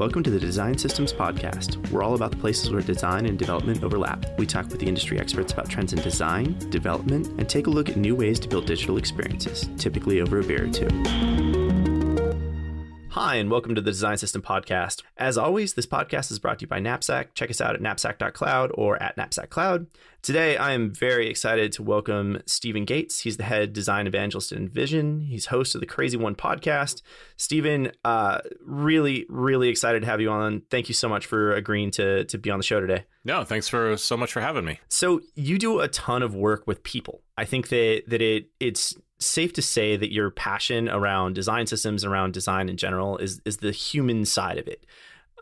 Welcome to the Design Systems Podcast. We're all about the places where design and development overlap. We talk with the industry experts about trends in design, development, and take a look at new ways to build digital experiences, typically over a beer or two. Hi, and welcome to the Design System Podcast. As always, this podcast is brought to you by Knapsack. Check us out at knapsack.cloud or at knapsackcloud. Today, I am very excited to welcome Stephen Gates. He's the head design evangelist at Envision. He's host of the Crazy One podcast. Stephen, uh, really, really excited to have you on. Thank you so much for agreeing to, to be on the show today. No, thanks for so much for having me. So, you do a ton of work with people. I think that, that it it's safe to say that your passion around design systems, around design in general, is is the human side of it.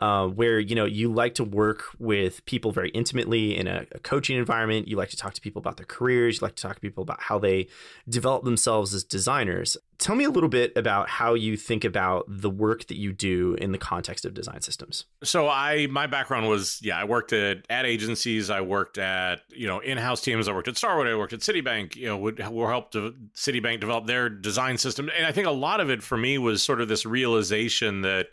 Uh, where you know you like to work with people very intimately in a, a, coaching environment. You like to talk to people about their careers. You like to talk to people about how they develop themselves as designers. Tell me a little bit about how you think about the work that you do in the context of design systems. So I my background was yeah I worked at ad agencies. I worked at you know in house teams. I worked at Starwood. I worked at Citibank. You know would will help Citibank develop their design system. And I think a lot of it for me was sort of this realization that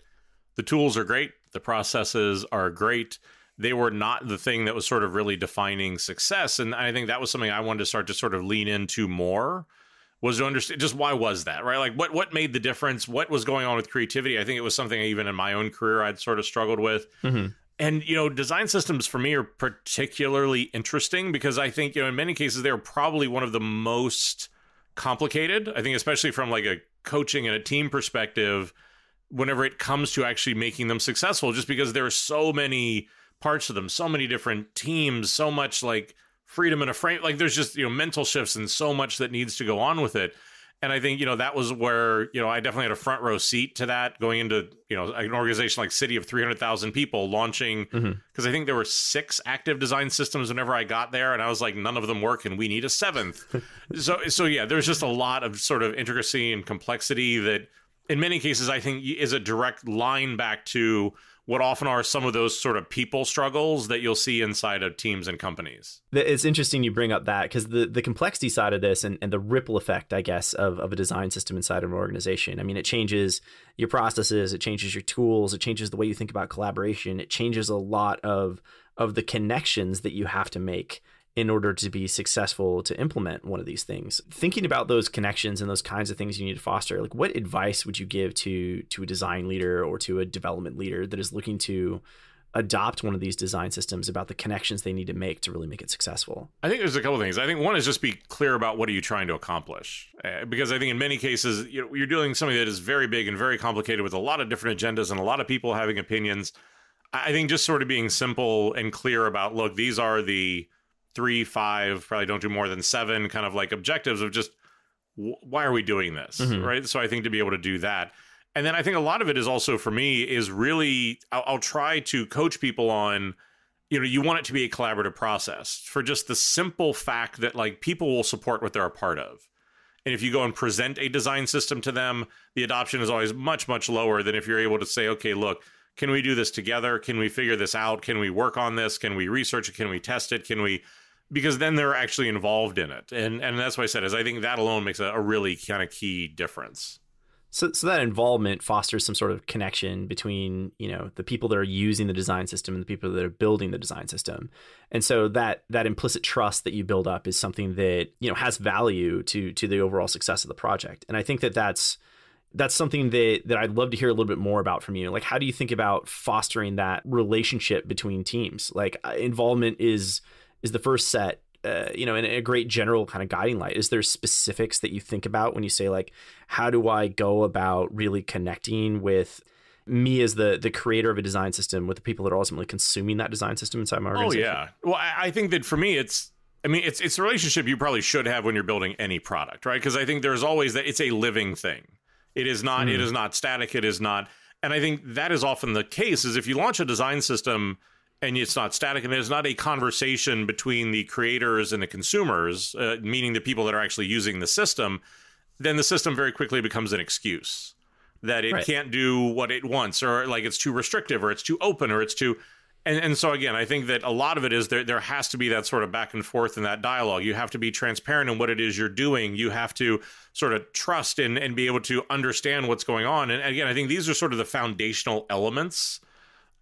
the tools are great the processes are great. They were not the thing that was sort of really defining success. And I think that was something I wanted to start to sort of lean into more was to understand just why was that, right? Like what what made the difference? What was going on with creativity? I think it was something even in my own career I'd sort of struggled with. Mm-hmm. And you know, design systems for me are particularly interesting because I think, you know, in many cases they're probably one of the most complicated. I think especially from like a coaching and a team perspective, whenever it comes to actually making them successful, just because there are so many parts of them, so many different teams, so much like freedom in a frame. Like there's just, you know, mental shifts and so much that needs to go on with it. And I think, you know, that was where, you know, I definitely had a front row seat to that going into, you know, an organization like City of 300,000 people launching, because mm-hmm. I think there were six active design systems whenever I got there. And I was like, none of them work and we need a seventh. so, so yeah, there's just a lot of sort of intricacy and complexity that, in many cases, I think is a direct line back to what often are some of those sort of people struggles that you'll see inside of teams and companies. It's interesting you bring up that because the, the complexity side of this and, and the ripple effect, I guess, of, of a design system inside of an organization. I mean, it changes your processes, it changes your tools, it changes the way you think about collaboration, it changes a lot of of the connections that you have to make in order to be successful to implement one of these things thinking about those connections and those kinds of things you need to foster like what advice would you give to to a design leader or to a development leader that is looking to adopt one of these design systems about the connections they need to make to really make it successful i think there's a couple things i think one is just be clear about what are you trying to accomplish eh, because i think in many cases you you're doing something that is very big and very complicated with a lot of different agendas and a lot of people having opinions i think just sort of being simple and clear about look these are the three, five, probably don't do more than seven kind of like objectives of just why are we doing this? Mm-hmm. Right. So I think to be able to do that. And then I think a lot of it is also for me is really, I'll, I'll try to coach people on, you know, you want it to be a collaborative process for just the simple fact that like people will support what they're a part of. And if you go and present a design system to them, the adoption is always much, much lower than if you're able to say, okay, look, can we do this together? Can we figure this out? Can we work on this? Can we research it? Can we test it? Can we because then they're actually involved in it. And and that's why I said is I think that alone makes a, a really kind of key difference. So, so that involvement fosters some sort of connection between you know the people that are using the design system and the people that are building the design system, and so that that implicit trust that you build up is something that you know has value to to the overall success of the project. And I think that that's that's something that that I'd love to hear a little bit more about from you. Like, how do you think about fostering that relationship between teams? Like, uh, involvement is is the first set uh, you know, in a great general kind of guiding light, is there specifics that you think about when you say like, how do I go about really connecting with me as the the creator of a design system with the people that are ultimately consuming that design system inside my oh, organization? Oh yeah, well I think that for me it's. I mean, it's it's a relationship you probably should have when you're building any product, right? Because I think there's always that it's a living thing. It is not mm. it hmm. is not static. It is not, and I think that is often the case. Is if you launch a design system, and it's not static and it's not a conversation between the creators and the consumers uh, meaning the people that are actually using the system then the system very quickly becomes an excuse that it right. can't do what it wants or like it's too restrictive or it's too open or it's too and, and so again i think that a lot of it is there there has to be that sort of back and forth in that dialogue you have to be transparent in what it is you're doing you have to sort of trust and and be able to understand what's going on and again i think these are sort of the foundational elements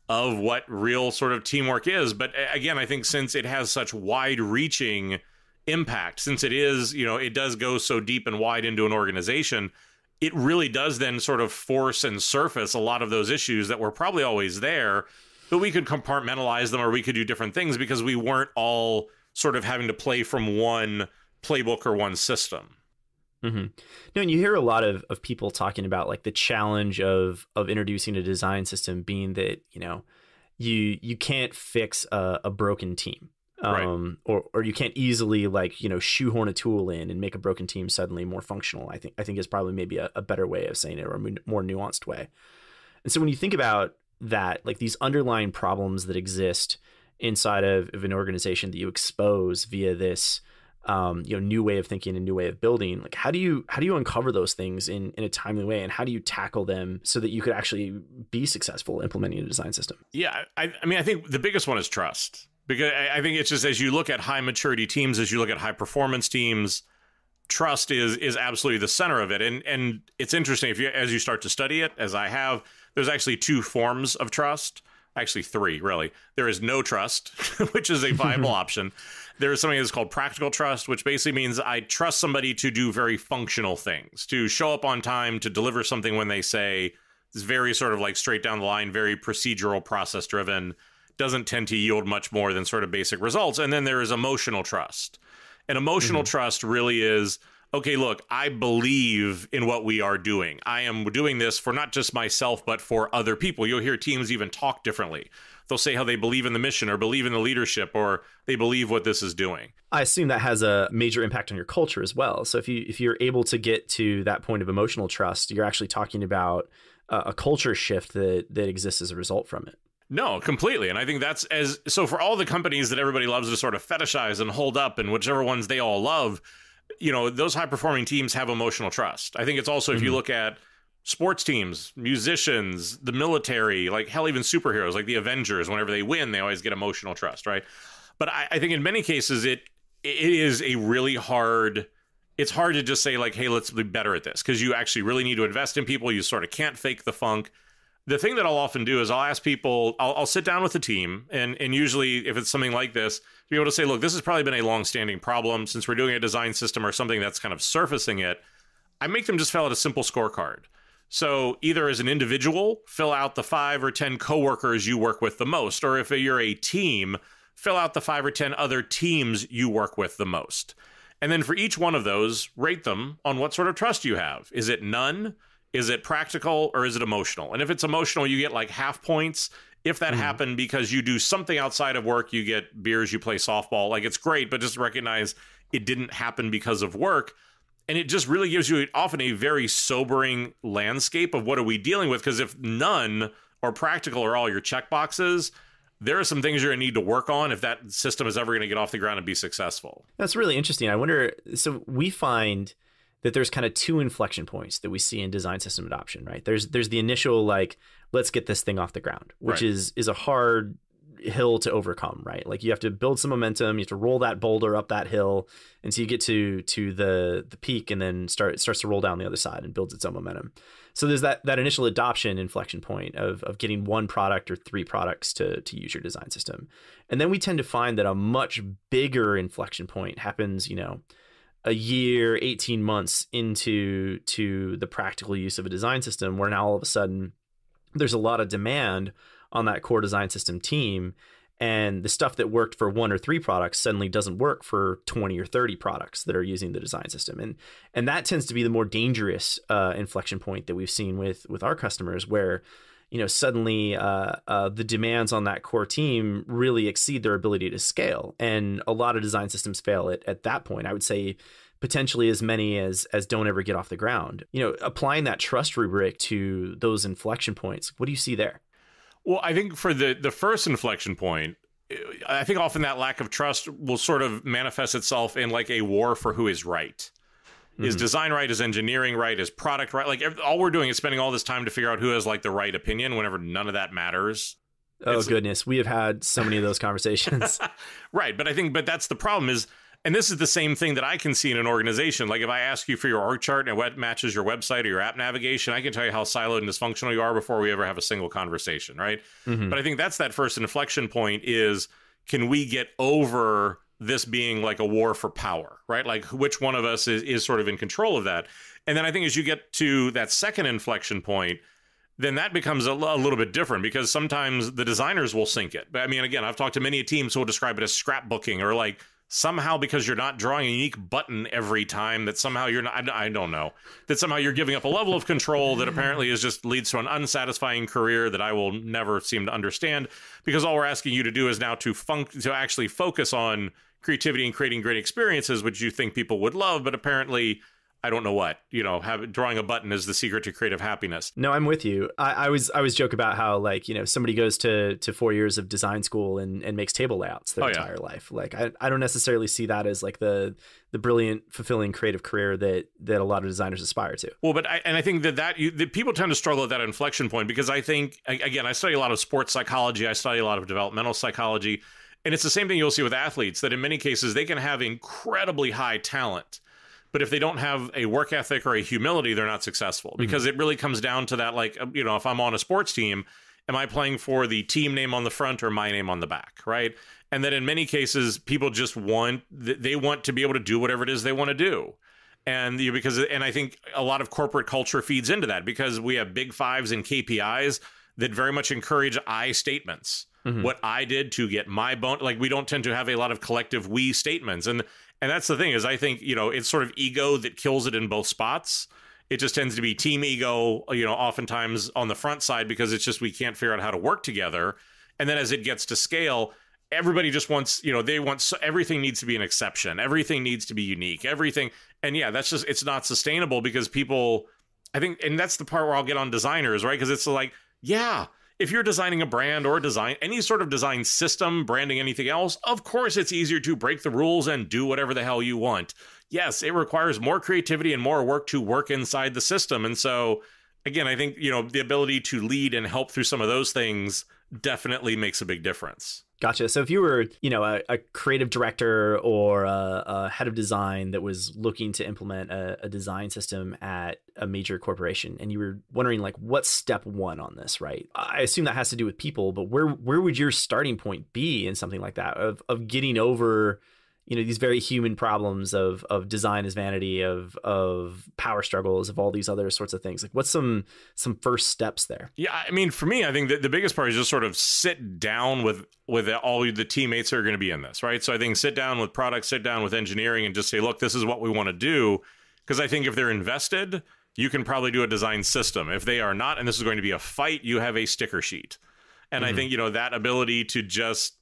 of what real sort of teamwork is. But again, I think since it has such wide reaching impact, since it is, you know, it does go so deep and wide into an organization, it really does then sort of force and surface a lot of those issues that were probably always there, but we could compartmentalize them or we could do different things because we weren't all sort of having to play from one playbook or one system. Mm-hmm. No, and you hear a lot of, of people talking about like the challenge of of introducing a design system being that you know you you can't fix a, a broken team, um, right. or or you can't easily like you know shoehorn a tool in and make a broken team suddenly more functional. I think I think is probably maybe a, a better way of saying it or a more nuanced way. And so when you think about that, like these underlying problems that exist inside of, of an organization that you expose via this um, you know new way of thinking and new way of building like how do you how do you uncover those things in in a timely way and how do you tackle them so that you could actually be successful implementing a design system yeah i, I mean i think the biggest one is trust because I, I think it's just as you look at high maturity teams as you look at high performance teams trust is is absolutely the center of it and and it's interesting if you as you start to study it as i have there's actually two forms of trust actually three really there is no trust which is a viable option there's something that's called practical trust, which basically means I trust somebody to do very functional things, to show up on time, to deliver something when they say. It's very sort of like straight down the line, very procedural, process driven. Doesn't tend to yield much more than sort of basic results. And then there is emotional trust. And emotional mm-hmm. trust really is okay, look, I believe in what we are doing. I am doing this for not just myself, but for other people. You'll hear teams even talk differently they'll say how they believe in the mission or believe in the leadership or they believe what this is doing. I assume that has a major impact on your culture as well. So if you if you're able to get to that point of emotional trust, you're actually talking about a, a culture shift that that exists as a result from it. No, completely. And I think that's as so for all the companies that everybody loves to sort of fetishize and hold up and whichever ones they all love, you know, those high performing teams have emotional trust. I think it's also mm-hmm. if you mm-hmm. look at sports teams, musicians, the military, like hell, even superheroes, like the Avengers. Whenever they win, they always get emotional trust, right? But I, I think in many cases, it it is a really hard it's hard to just say like hey let's be better at this because you actually really need to invest in people you sort of can't fake the funk the thing that i'll often do is i'll ask people i'll, I'll sit down with the team and and usually if it's something like this to be able to say look this has probably been a long-standing problem since we're doing a design system or something that's kind of surfacing it i make them just fill out a simple scorecard so either as an individual, fill out the five or 10 coworkers you work with the most, or if you're a team, fill out the five or 10 other teams you work with the most. And then for each one of those, rate them on what sort of trust you have. Is it none? Is it practical or is it emotional? And if it's emotional, you get like half points. If that mm-hmm. happened because you do something outside of work, you get beers, you play softball. Like it's great, but just recognize it didn't happen because of work and it just really gives you often a very sobering landscape of what are we dealing with because if none or practical are all your check boxes there are some things you're going to need to work on if that system is ever going to get off the ground and be successful that's really interesting i wonder so we find that there's kind of two inflection points that we see in design system adoption right there's there's the initial like let's get this thing off the ground which right. is is a hard hill to overcome, right? Like you have to build some momentum, you have to roll that boulder up that hill until you get to to the the peak and then start it starts to roll down the other side and builds its own momentum. So there's that that initial adoption inflection point of of getting one product or three products to to use your design system. And then we tend to find that a much bigger inflection point happens, you know, a year, 18 months into to the practical use of a design system where now all of a sudden there's a lot of demand on that core design system team and the stuff that worked for one or three products suddenly doesn't work for 20 or 30 products that are using the design system and and that tends to be the more dangerous uh, inflection point that we've seen with with our customers where you know suddenly uh, uh, the demands on that core team really exceed their ability to scale and a lot of design systems fail at, at that point i would say potentially as many as as don't ever get off the ground you know applying that trust rubric to those inflection points what do you see there well, I think for the the first inflection point, I think often that lack of trust will sort of manifest itself in like a war for who is right. Mm-hmm. Is design right? Is engineering right? Is product right? Like all we're doing is spending all this time to figure out who has like the right opinion whenever none of that matters. Oh it's, goodness, we have had so many of those conversations. right, but I think but that's the problem is and this is the same thing that I can see in an organization. Like if I ask you for your org chart and what matches your website or your app navigation, I can tell you how siloed and dysfunctional you are before we ever have a single conversation, right? Mm-hmm. But I think that's that first inflection point is can we get over this being like a war for power, right? Like which one of us is, is sort of in control of that? And then I think as you get to that second inflection point, then that becomes a, a, little bit different because sometimes the designers will sink it. But I mean, again, I've talked to many teams who will describe it as scrapbooking or like somehow because you're not drawing a unique button every time that somehow you're not I, I don't know that somehow you're giving up a level of control that apparently is just leads to an unsatisfying career that I will never seem to understand because all we're asking you to do is now to func- to actually focus on creativity and creating great experiences which you think people would love but apparently I don't know what you know. Have, drawing a button is the secret to creative happiness. No, I'm with you. I, I was I was joke about how like you know somebody goes to to four years of design school and, and makes table layouts their oh, yeah. entire life. Like I, I don't necessarily see that as like the the brilliant, fulfilling creative career that that a lot of designers aspire to. Well, but I, and I think that that, you, that people tend to struggle at that inflection point because I think again I study a lot of sports psychology, I study a lot of developmental psychology, and it's the same thing you'll see with athletes that in many cases they can have incredibly high talent but if they don't have a work ethic or a humility, they're not successful mm-hmm. because mm-hmm. it really comes down to that. Like, um, you know, if I'm on a sports team, am I playing for the team name on the front or my name on the back? Right. And that in many cases, people just want, they want to be able to do whatever it is they want to do. And you, because, and I think a lot of corporate culture feeds into that because we have big fives and KPIs that very much encourage I statements. Mm-hmm. What I did to get my bone, like we don't tend to have a lot of collective we statements. And and that's the thing is I think, you know, it's sort of ego that kills it in both spots. It just tends to be team ego, you know, oftentimes on the front side because it's just we can't figure out how to work together. And then as it gets to scale, everybody just wants, you know, they want so, everything needs to be an exception. Everything needs to be unique. Everything. And yeah, that's just it's not sustainable because people I think and that's the part where I'll get on designers, right? Because it's like, yeah, if you're designing a brand or design any sort of design system, branding anything else, of course it's easier to break the rules and do whatever the hell you want. Yes, it requires more creativity and more work to work inside the system. And so again, I think, you know, the ability to lead and help through some of those things definitely makes a big difference. Gotcha. So if you were, you know, a, a creative director or a, a, head of design that was looking to implement a, a, design system at a major corporation, and you were wondering, like, what's step one on this, right? I assume that has to do with people, but where where would your starting point be in something like that of of getting over you know these very human problems of of design as vanity of of power struggles of all these other sorts of things like what's some some first steps there yeah i mean for me i think that the biggest part is just sort of sit down with with all the teammates that are going to be in this right so i think sit down with product sit down with engineering and just say look this is what we want to do because i think if they're invested you can probably do a design system if they are not and this is going to be a fight you have a sticker sheet and mm-hmm. i think you know that ability to just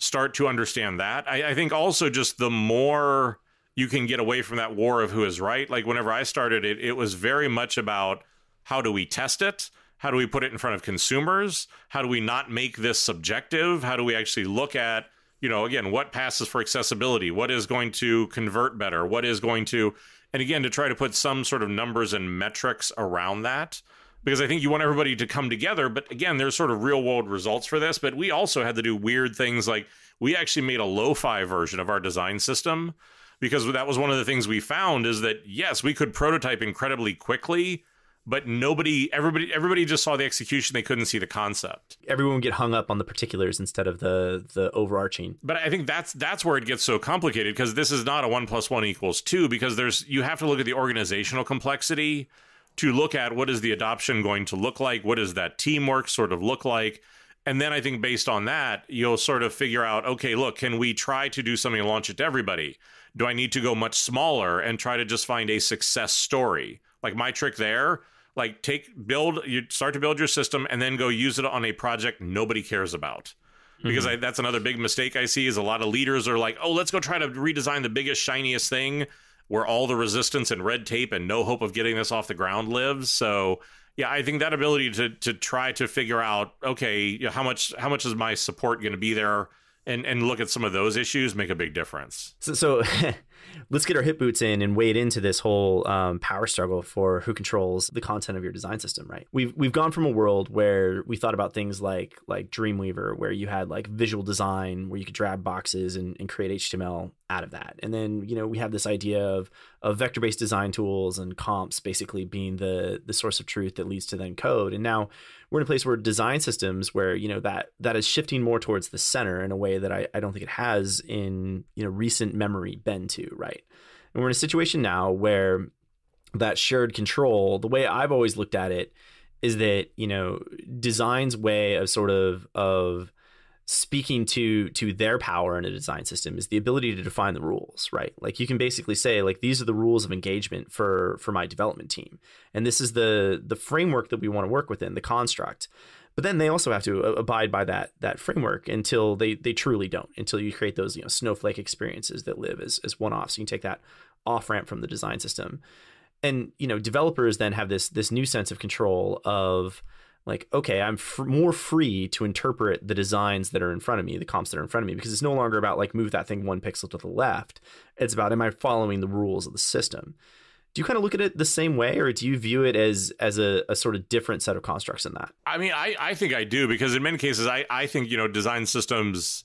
start to understand that. I, I, think also just the more you can get away from that war of who is right. Like whenever I started it, it was very much about how do we test it? How do we put it in front of consumers? How do we not make this subjective? How do we actually look at, you know, again, what passes for accessibility? What is going to convert better? What is going to, and again, to try to put some sort of numbers and metrics around that because I think you want everybody to come together. But again, there's sort of real world results for this. But we also had to do weird things like we actually made a lo fi version of our design system because that was one of the things we found is that yes, we could prototype incredibly quickly. But nobody, everybody, everybody just saw the execution. They couldn't see the concept. Everyone would get hung up on the particulars instead of the the overarching. But I think that's that's where it gets so complicated because this is not a one plus one equals two because there's you have to look at the organizational complexity to look at what is the adoption going to look like? What does that teamwork sort of look like? And then I think based on that, you'll sort of figure out okay, look, can we try to do something and launch it to everybody? Do I need to go much smaller and try to just find a success story? Like my trick there, like take build, you start to build your system and then go use it on a project nobody cares about. Because mm-hmm. I, that's another big mistake I see is a lot of leaders are like, oh, let's go try to redesign the biggest, shiniest thing where all the resistance and red tape and no hope of getting this off the ground lives. So yeah, I think that ability to to try to figure out okay, you know, how much how much is my support going to be there, and and look at some of those issues make a big difference. So, so let's get our hip boots in and wade into this whole um, power struggle for who controls the content of your design system, right? We've we've gone from a world where we thought about things like like Dreamweaver, where you had like visual design, where you could drag boxes and, and create HTML out of that, and then you know we have this idea of of vector based design tools and comps basically being the the source of truth that leads to then code, and now we're in a place where design systems where you know that that is shifting more towards the center in a way that I, I don't think it has in you know recent memory been to right? And we're in a situation now where that shared control, the way I've always looked at it is that, you know, design's way of sort of of speaking to to their power in a design system is the ability to define the rules right like you can basically say like these are the rules of engagement for for my development team and this is the the framework that we want to work within the construct but then they also have to uh, abide by that that framework until they they truly don't. Until you create those you know snowflake experiences that live as as one offs. So you can take that off ramp from the design system, and you know developers then have this this new sense of control of like okay i'm more free to interpret the designs that are in front of me the comps that are in front of me because it's no longer about like move that thing one pixel to the left it's about am i following the rules of the system do you kind of look at it the same way or do you view it as as a, a sort of different set of constructs in that i mean i i think i do because in many cases i i think you know design systems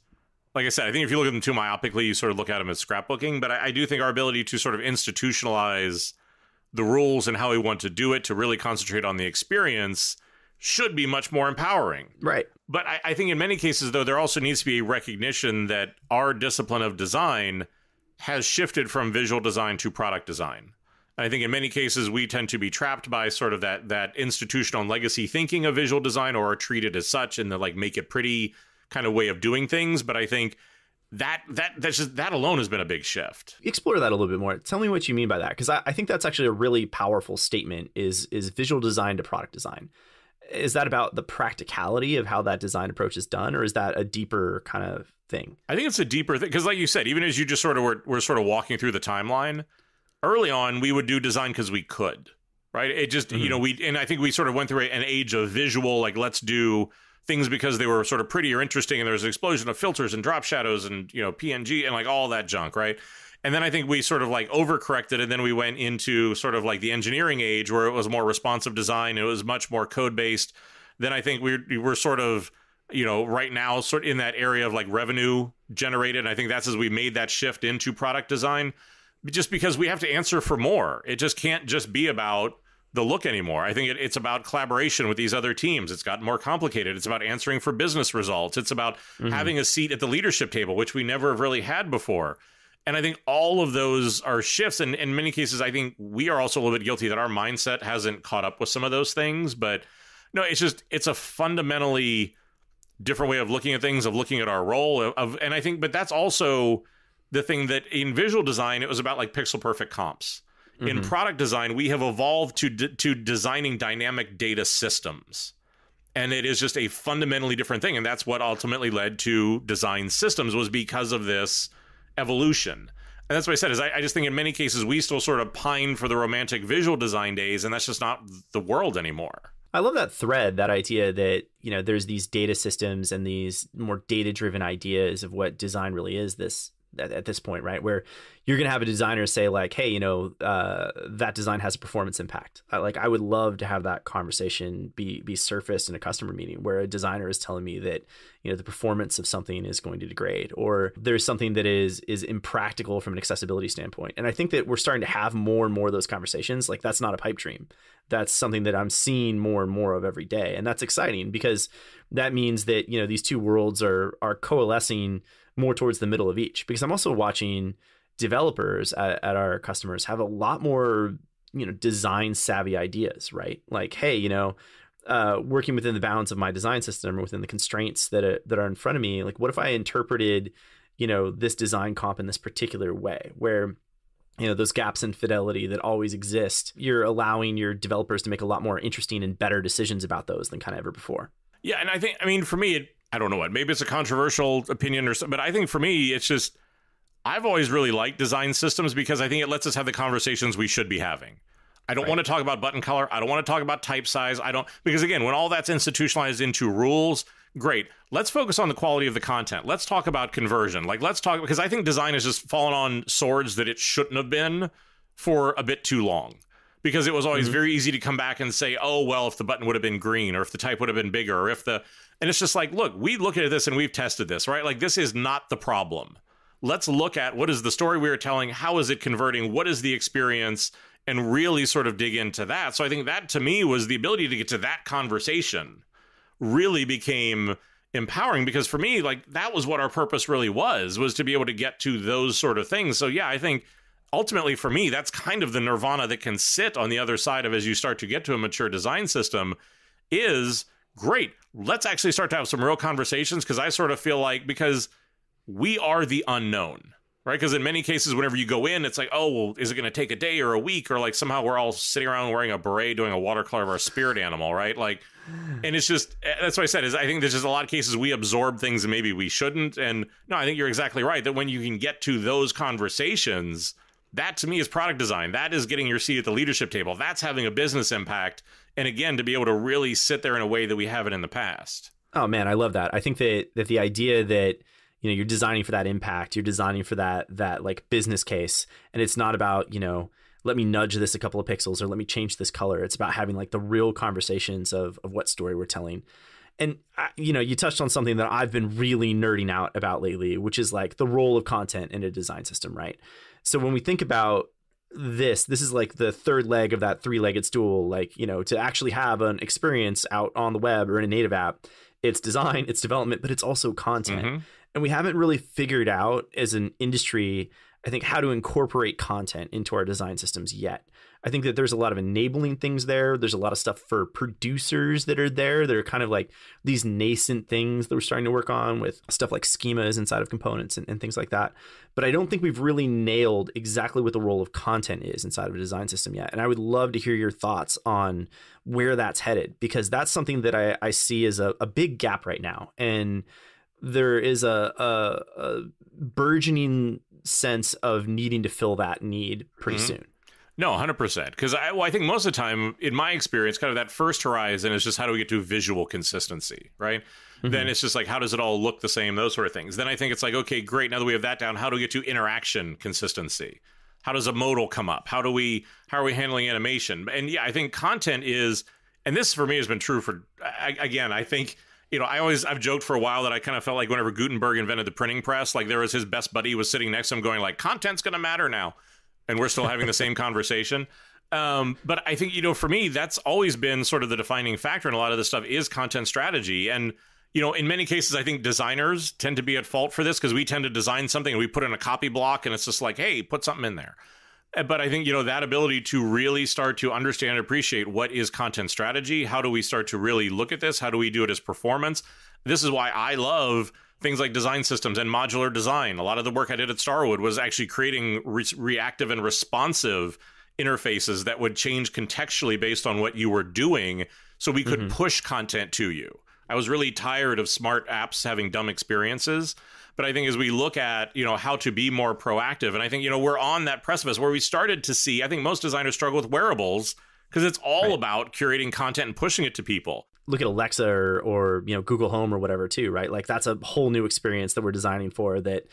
like I said, I think if you look at them too myopically, you sort of look at them as scrapbooking. But I, I, do think our ability to sort of institutionalize the rules and how we want to do it to really concentrate on the experience should be much more empowering. Right. But I, I think in many cases, though, there also needs to be a recognition that our discipline of design has shifted from visual design to product design. I think in many cases we tend to be trapped by sort of that that institutional legacy thinking of visual design or are treated as such in the like make it pretty kind of way of doing things. But I think that that that's just that alone has been a big shift. Explore that a little bit more. Tell me what you mean by that, because I, I think that's actually a really powerful statement. Is is visual design to product design? Is that about the practicality of how that design approach is done, or is that a deeper kind of thing? I think it's a deeper thing because, like you said, even as you just sort of were, were sort of walking through the timeline, early on we would do design because we could right it just mm-hmm. you know mm-hmm. we and i think we sort of went through an age of visual like let's do things because they were sort of pretty or interesting and there was an explosion of filters and drop shadows and you know png and like all that junk right and then i think we sort of like overcorrected and then we went into sort of like the engineering age where it was more responsive design it was much more code based then i think we're, we're sort of you know right now sort of in that area of like revenue generated and i think that's as we made that shift into product design just because we have to answer for more. It just can't just be about the look anymore. I think it, it's about collaboration with these other teams. It's gotten more complicated. It's about answering for business results. It's about mm-hmm. having a seat at the leadership table, which we never have really had before. And I think all of those are shifts. And in many cases, I think we are also a little bit guilty that our mindset hasn't caught up with some of those things. But no, it's just, it's a fundamentally different way of looking at things, of looking at our role. Of, and I think, but that's also the thing that in visual design it was about like pixel perfect comps. Mm-hmm. In product design, we have evolved to d- to designing dynamic data systems. And it is just a fundamentally different thing and that's what ultimately led to design systems was because of this evolution. And that's what I said is I, I just think in many cases we still sort of pine for the romantic visual design days and that's just not the world anymore. I love that thread, that idea that, you know, there's these data systems and these more data driven ideas of what design really is, this at, at this point, right? Where you're going to have a designer say like, "Hey, you know, uh, that design has a performance impact." I, like, I would love to have that conversation be be surfaced in a customer meeting where a designer is telling me that you know the performance of something is going to degrade, or there's something that is is impractical from an accessibility standpoint. And I think that we're starting to have more and more of those conversations. Like, that's not a pipe dream. That's something that I'm seeing more and more of every day, and that's exciting because that means that you know these two worlds are are coalescing more towards the middle of each because I'm also watching developers at, at our customers have a lot more you know design savvy ideas right like hey you know uh, working within the bounds of my design system or within the constraints that are, that are in front of me like what if i interpreted you know this design comp in this particular way where you know those gaps in fidelity that always exist you're allowing your developers to make a lot more interesting and better decisions about those than kind of ever before yeah and i think i mean for me it I don't know what. Maybe it's a controversial opinion or something, but I think for me, it's just I've always really liked design systems because I think it lets us have the conversations we should be having. I don't right. want to talk about button color. I don't want to talk about type size. I don't because again, when all that's institutionalized into rules, great. Let's focus on the quality of the content. Let's talk about conversion. Like let's talk because I think design has just fallen on swords that it shouldn't have been for a bit too long because it was always mm-hmm. very easy to come back and say, oh, well, if the button would have been green or if the type would have been bigger or if the. And it's just like, look, we look at this and we've tested this, right? Like, this is not the problem. Let's look at what is the story we are telling? How is it converting? What is the experience? And really sort of dig into that. So I think that to me was the ability to get to that conversation really became empowering because for me like that was what our purpose really was was to be able to get to those sort of things so yeah i think ultimately for me, that's kind of the nirvana that can sit on the other side of as you start to get to a mature design system is great. Let's actually start to have some real conversations because I sort of feel like because we are the unknown, right? Because in many cases, whenever you go in, it's like, oh, well, is it going to take a day or a week? Or like somehow we're all sitting around wearing a beret doing a watercolor of our spirit animal, right? Like, and it's just, eh, that's what I said, is I think there's just a lot of cases we absorb things and maybe we shouldn't. And no, I think you're exactly right that when you can get to those conversations, that to me is product design. That is getting your seat at the leadership table. That's having a business impact. And again, to be able to really sit there in a way that we haven't in the past. Oh man, I love that. I think that that the idea that you know you're designing for that impact, you're designing for that that like business case, and it's not about you know let me nudge this a couple of pixels or let me change this color. It's about having like the real conversations of of what story we're telling. And uh, you know, you touched on something that I've been really nerding out about lately, which is like the role of content in a design system, right? So when we think about this, this is like the third leg of that three legged stool. Like, you know, to actually have an experience out on the web or in a native app, it's design, it's development, but it's also content. Mm-hmm. And we haven't really figured out as an industry, I think, how to incorporate content into our design systems yet. I think that there's a lot of enabling things there. There's a lot of stuff for producers that are there. that are kind of like these nascent things that we're starting to work on with stuff like schemas inside of components and, and things like that. But I don't think we've really nailed exactly what the role of content is inside of a design system yet. And I would love to hear your thoughts on where that's headed because that's something that I, I see as a, a big gap right now. And there is a, a, a burgeoning sense of needing to fill that need pretty mm-hmm. soon. No, 100%. Because I, well, I think most of the time, in my experience, kind of that first horizon is just how do we get to visual consistency, right? Mm-hmm. Then it's just like, how does it all look the same, those sort of things. Then I think it's like, okay, great. Now that we have that down, how do we get to interaction consistency? How does a modal come up? How do we, how are we handling animation? And yeah, I think content is, and this for me has been true for, I, again, I think you know, I always I've joked for a while that I kind of felt like whenever Gutenberg invented the printing press, like there was his best buddy was sitting next to him going like content's going to matter now and we're still having the same conversation. Um, but I think you know, for me, that's always been sort of the defining factor in a lot of this stuff is content strategy and you know, in many cases, I think designers tend to be at fault for this because we tend to design something and we put in a copy block and it's just like, hey, put something in there. Uh, but I think, you know, that ability to really start to understand and appreciate what is content strategy? How do we start to really look at this? How do we do it as performance? This is why I love things like design systems and modular design. A lot of the work I did at Starwood was actually creating re- reactive and responsive interfaces that would change contextually based on what you were doing so we could mm-hmm. push content to you. I was really tired of smart apps having dumb experiences, but I think as we look at, you know, how to be more proactive and I think, you know, we're on that precipice where we started to see I think most designers struggle with wearables because it's all right. about curating content and pushing it to people look at Alexa or, or you know Google Home or whatever too, right? Like that's a whole new experience that we're designing for that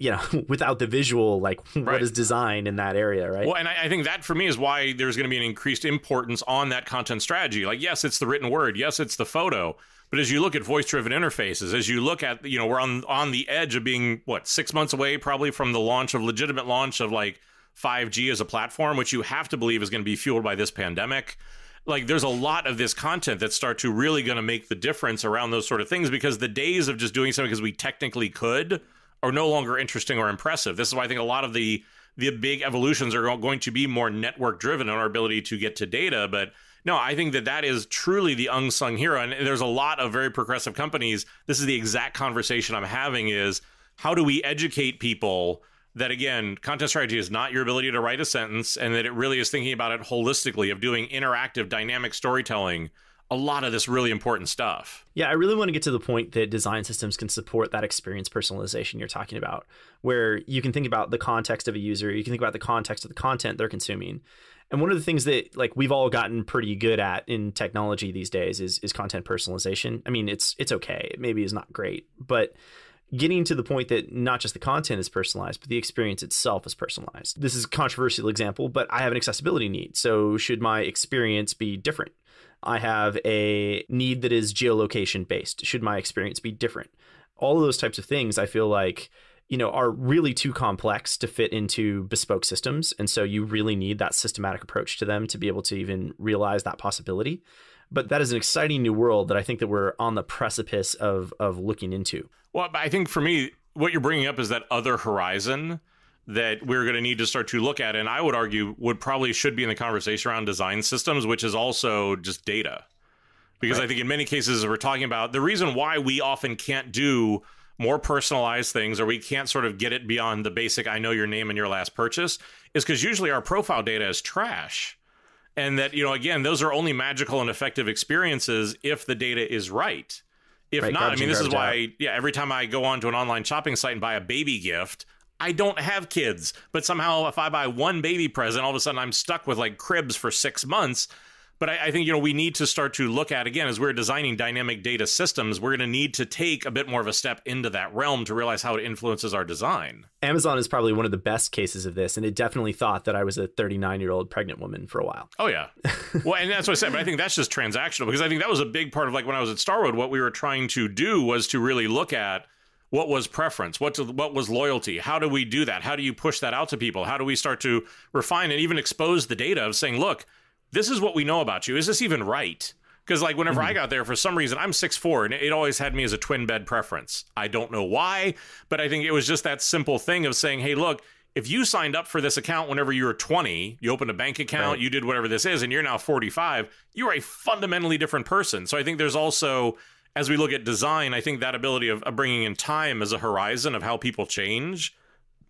you know, without the visual, like right. what is design in that area, right? Well, and I, I think that for me is why there's going to be an increased importance on that content strategy. Like, yes, it's the written word, yes, it's the photo, but as you look at voice-driven interfaces, as you look at, you know, we're on on the edge of being what six months away, probably from the launch of legitimate launch of like 5G as a platform, which you have to believe is going to be fueled by this pandemic like there's a lot of this content that start to really going to make the difference around those sort of things because the days of just doing something because we technically could are no longer interesting or impressive. This is why I think a lot of the the big evolutions are going to be more network driven in our ability to get to data, but no, I think that that is truly the unsung hero. And there's a lot of very progressive companies. This is the exact conversation I'm having is how do we educate people that again, content strategy is not your ability to write a sentence, and that it really is thinking about it holistically of doing interactive, dynamic storytelling. A lot of this really important stuff. Yeah, I really want to get to the point that design systems can support that experience personalization you're talking about, where you can think about the context of a user, you can think about the context of the content they're consuming. And one of the things that like we've all gotten pretty good at in technology these days is is content personalization. I mean, it's it's okay. It maybe is not great, but getting to the point that not just the content is personalized, but the experience itself is personalized. This is a controversial example, but I have an accessibility need. So, should my experience be different? I have a need that is geolocation based. Should my experience be different? All of those types of things, I feel like, you know, are really too complex to fit into bespoke systems. And so you really need that systematic approach to them to be able to even realize that possibility but that is an exciting new world that I think that we're on the precipice of of looking into. Well, I think for me, what you're bringing up is that other horizon that we're going to need to start to look at, and I would argue would probably should be in the conversation around design systems, which is also just data, because right. I think in many cases we're talking about the reason why we often can't do more personalized things or we can't sort of get it beyond the basic i know your name and your last purchase is because usually our profile data is trash and that you know again those are only magical and effective experiences if the data is right if right, not i mean this is why out. yeah every time i go onto an online shopping site and buy a baby gift i don't have kids but somehow if i buy one baby present all of a sudden i'm stuck with like cribs for six months but I, I, think you know we need to start to look at again as we're designing dynamic data systems we're going to need to take a bit more of a step into that realm to realize how it influences our design amazon is probably one of the best cases of this and it definitely thought that i was a 39 year old pregnant woman for a while oh yeah well and that's what i said but i think that's just transactional because i think that was a big part of like when i was at starwood what we were trying to do was to really look at what was preference what to, what was loyalty how do we do that how do you push that out to people how do we start to refine and even expose the data of saying look this is what we know about you. Is this even right? Because like whenever mm-hmm. I got there, for some reason I'm six four, and it always had me as a twin bed preference. I don't know why, but I think it was just that simple thing of saying, "Hey, look, if you signed up for this account whenever you were 20, you opened a bank account, right. you did whatever this is, and you're now 45, you are a fundamentally different person." So I think there's also, as we look at design, I think that ability of, of bringing in time as a horizon of how people change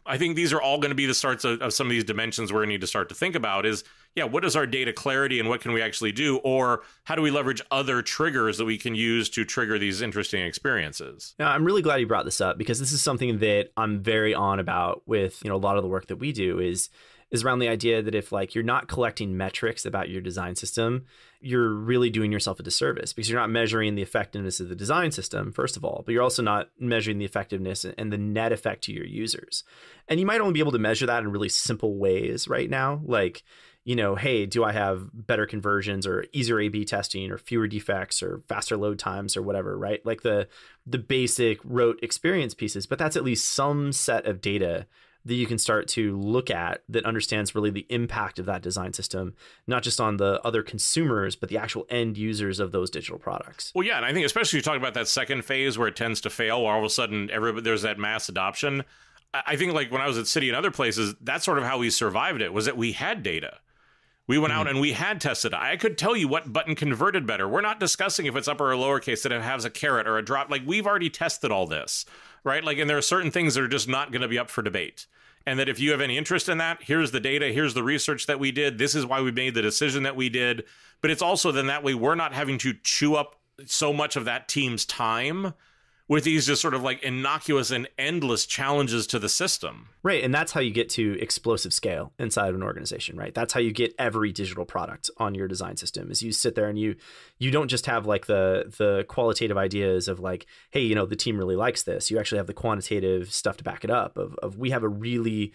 I think these are all going to be the starts of, of some of these dimensions where we need to start to think about is, yeah, what is our data clarity and what can we actually do? Or how do we leverage other triggers that we can use to trigger these interesting experiences? Now, I'm really glad you brought this up because this is something that I'm very on about with, you know, a lot of the work that we do is is around the idea that if like you're not collecting metrics about your design system, you're really doing yourself a disservice because you're not measuring the effectiveness of the design system first of all, but you're also not measuring the effectiveness and the net effect to your users. And you might only be able to measure that in really simple ways right now, like you know, hey, do I have better conversions or easier A/B testing or fewer defects or faster load times or whatever, right? Like the the basic rote experience pieces, but that's at least some set of data that you can start to look at that understands really the impact of that design system, not just on the other consumers, but the actual end users of those digital products. Well, yeah, and I think especially you talk about that second phase where it tends to fail, where all of a sudden everybody there's that mass adoption. I think like when I was at City and other places, that's sort of how we survived it was that we had data. We went mm-hmm. out and we had tested. I could tell you what button converted better. We're not discussing if it's upper or lowercase that it has a carrot or a drop. Like we've already tested all this, right? Like, and there are certain things that are just not going to be up for debate. And that if you have any interest in that, here's the data, here's the research that we did. This is why we made the decision that we did. But it's also then that way we're not having to chew up so much of that team's time with these just sort of like innocuous and endless challenges to the system. Right. And that's how you get to explosive scale inside of an organization, right? That's how you get every digital product on your design system is you sit there and you you don't just have like the the qualitative ideas of like, hey, you know, the team really likes this. You actually have the quantitative stuff to back it up of of we have a really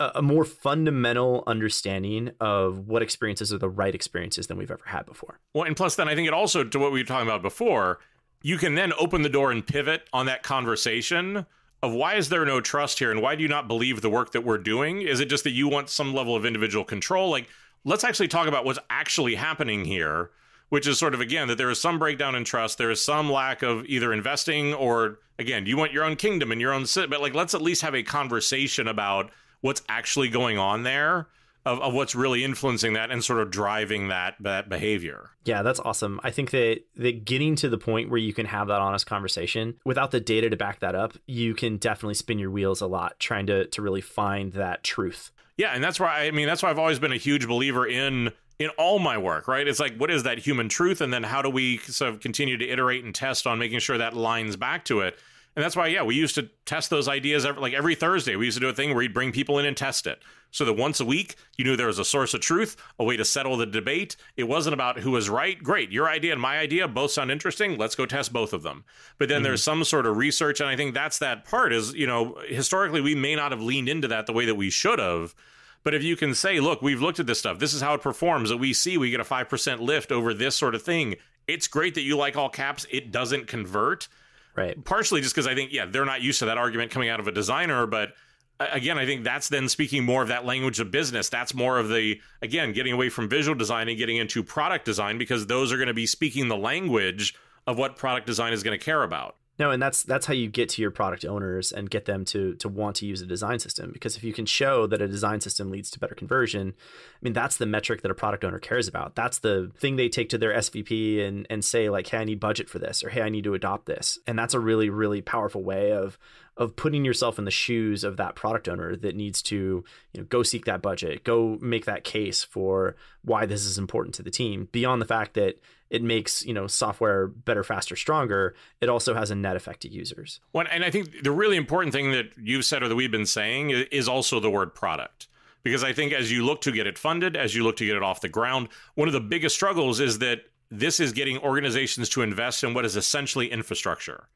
a more fundamental understanding of what experiences are the right experiences than we've ever had before. Well, and plus, then I think it also to what we were talking about before you can then open the door and pivot on that conversation of why is there no trust here and why do you not believe the work that we're doing? Is it just that you want some level of individual control? Like, let's actually talk about what's actually happening here, which is sort of again that there is some breakdown in trust, there is some lack of either investing or again, you want your own kingdom and your own city. but like let's at least have a conversation about what's actually going on there of, of what's really influencing that and sort of driving that that behavior. Yeah, that's awesome. I think that that getting to the point where you can have that honest conversation without the data to back that up, you can definitely spin your wheels a lot trying to to really find that truth. Yeah, and that's why I mean that's why I've always been a huge believer in in all my work, right? It's like what is that human truth and then how do we sort of continue to iterate and test on making sure that lines back to it? And that's why, yeah, we used to test those ideas every, like every Thursday. We used to do a thing where you'd bring people in and test it. So that once a week, you knew there was a source of truth, a way to settle the debate. It wasn't about who was right. Great, your idea and my idea both sound interesting. Let's go test both of them. But then mm-hmm. there's some sort of research. And I think that's that part is, you know, historically, we may not have leaned into that the way that we should have. But if you can say, look, we've looked at this stuff, this is how it performs, that we see we get a 5% lift over this sort of thing. It's great that you like all caps, it doesn't convert Right. Partially just because I think, yeah, they're not used to that argument coming out of a designer, but uh, again, I think that's then speaking more of that language of business. That's more of the, again, getting away from visual design and getting into product design because those are going to be speaking the language of what product design is going to care about. No, and that's that's how you get to your product owners and get them to to want to use a design system because if you can show that a design system leads to better conversion, I mean that's the metric that a product owner cares about. That's the thing they take to their SVP and and say like, "Hey, I need budget for this," or "Hey, I need to adopt this." And that's a really really powerful way of of putting yourself in the shoes of that product owner that needs to you know go seek that budget go make that case for why this is important to the team beyond the fact that it makes you know software better faster stronger it also has a net effect to users well and i think the really important thing that you've said or that we've been saying is also the word product because i think as you look to get it funded as you look to get it off the ground one of the biggest struggles is that this is getting organizations to invest in what is essentially infrastructure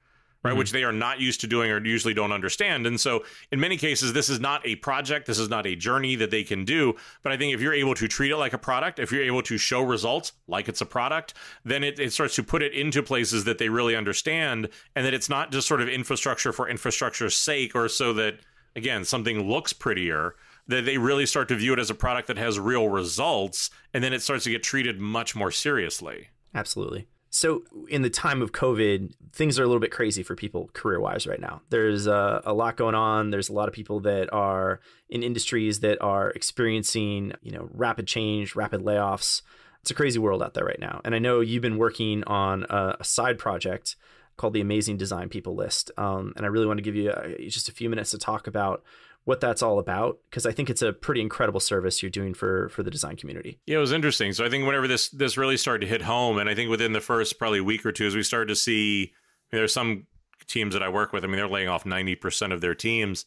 right? mm Which they are not used to doing or usually don't understand. And so, in many cases, this is not a project, this is not a journey that they can do. But I think if you're able to treat it like a product, if you're able to show results like it's a product, then it, it starts to put it into places that they really understand and that it's not just sort of infrastructure for infrastructure's sake or so that, again, something looks prettier. That they really start to view it as a product that has real results, and then it starts to get treated much more seriously. Absolutely. So, in the time of COVID, things are a little bit crazy for people career wise right now. There's a, uh, a, lot going on. There's a lot of people that are in industries that are experiencing, you know, rapid change, rapid layoffs. It's a crazy world out there right now. And I know you've been working on a, a side project called the Amazing Design People List. Um, and I really want to give you uh, just a few minutes to talk about what that's all about because I think it's a pretty incredible service you're doing for for the design community. Yeah, it was interesting. So I think whenever this this really started to hit home, and I think within the first probably week or two, as we started to see, I mean, there's some teams that I work with. I mean, they're laying off ninety percent of their teams.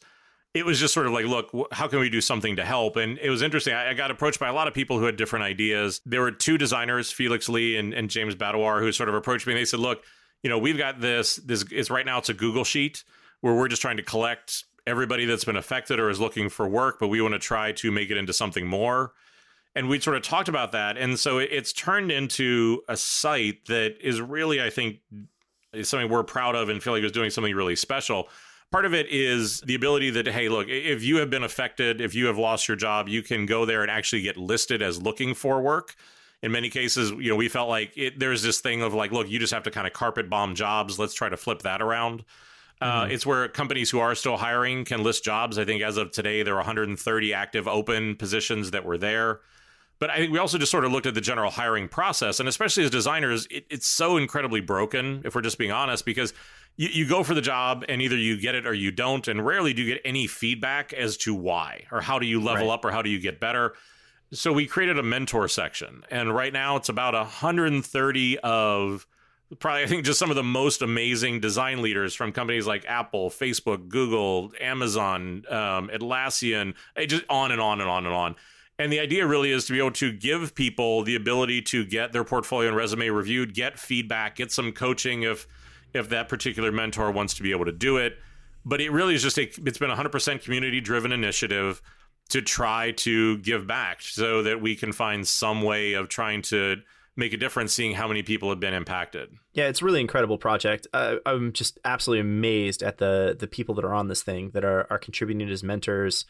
It was just sort of like, look, how can we do something to help? And it was interesting. I, I got approached by a lot of people who had different ideas. There were two designers, Felix Lee and, and James Badawar, who sort of approached me and they said, look, you know, we've got this. This is right now. It's a Google sheet where we're just trying to collect everybody that's been affected or is looking for work, but we want to try to make it into something more. And we sort of talked about that. And so it's turned into a site that is really, I think, is something we're proud of and feel like is doing something really special. Part of it is the ability that, hey, look, if you have been affected, if you have lost your job, you can go there and actually get listed as looking for work in many cases, you know, we felt like it, there's this thing of like, look, you just have to kind of carpet bomb jobs. Let's try to flip that around. Uh, mm-hmm. It's where companies who are still hiring can list jobs. I think as of today, there are 130 active open positions that were there. But I think we also just sort of looked at the general hiring process, and especially as designers, it, it's so incredibly broken. If we're just being honest, because you, you go for the job and either you get it or you don't, and rarely do you get any feedback as to why or how do you level right. up or how do you get better. So we created a mentor section, and right now it's about 130 of probably I think just some of the most amazing design leaders from companies like Apple, Facebook, Google, Amazon, um, Atlassian, just on and on and on and on. And the idea really is to be able to give people the ability to get their portfolio and resume reviewed, get feedback, get some coaching if if that particular mentor wants to be able to do it. But it really is just a it's been a 100% community driven initiative to try to give back so that we can find some way of trying to make a difference seeing how many people have been impacted. Yeah, it's really incredible project. Uh, I'm just absolutely amazed at the the people that are on this thing that are are contributing as mentors.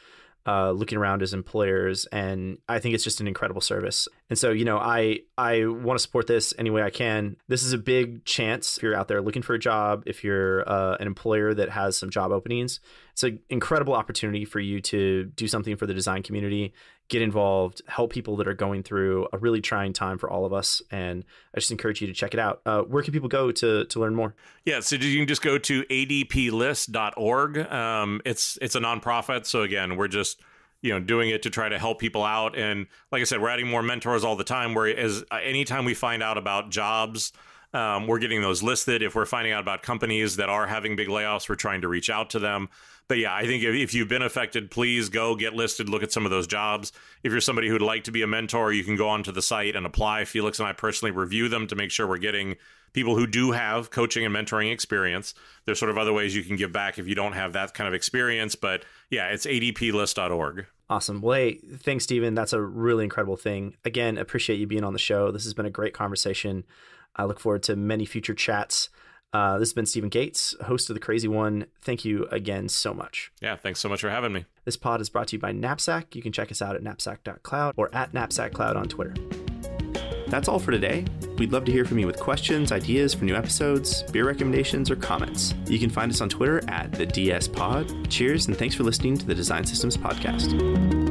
Uh, looking around as employers, and I think it's just an incredible service. And so, you know, I I want to support this any way I can. This is a big chance if you're out there looking for a job, if you're uh, an employer that has some job openings. It's an incredible opportunity for you to do something for the design community get involved, help people that are going through a really trying time for all of us. And I just encourage you to check it out. Uh, where can people go to, to learn more? Yeah, so you can just go to adplist.org. Um, it's it's a nonprofit, so again, we're just you know doing it to try to help people out. And like I said, we're adding more mentors all the time. Where as anytime we find out about jobs. Um, we're getting those listed. If we're finding out about companies that are having big layoffs, we're trying to reach out to them but yeah, I think if, if, you've been affected, please go get listed, look at some of those jobs. If you're somebody who'd like to be a mentor, you can go onto the site and apply. Felix and I personally review them to make sure we're getting people who do have coaching and mentoring experience. There's sort of other ways you can give back if you don't have that kind of experience, but yeah, it's adplist.org. Awesome. Well, hey, thanks, Stephen. That's a really incredible thing. Again, appreciate you being on the show. This has been a great conversation. I look forward to many future chats. Uh, this has been Stephen Gates, host of The Crazy One. Thank you again so much. Yeah, thanks so much for having me. This pod is brought to you by Knapsack. You can check us out at knapsack.cloud or at knapsackcloud on Twitter. That's all for today. We'd love to hear from you with questions, ideas for new episodes, beer recommendations, or comments. You can find us on Twitter at the DS Pod. Cheers, and thanks for listening to the Design Systems Podcast.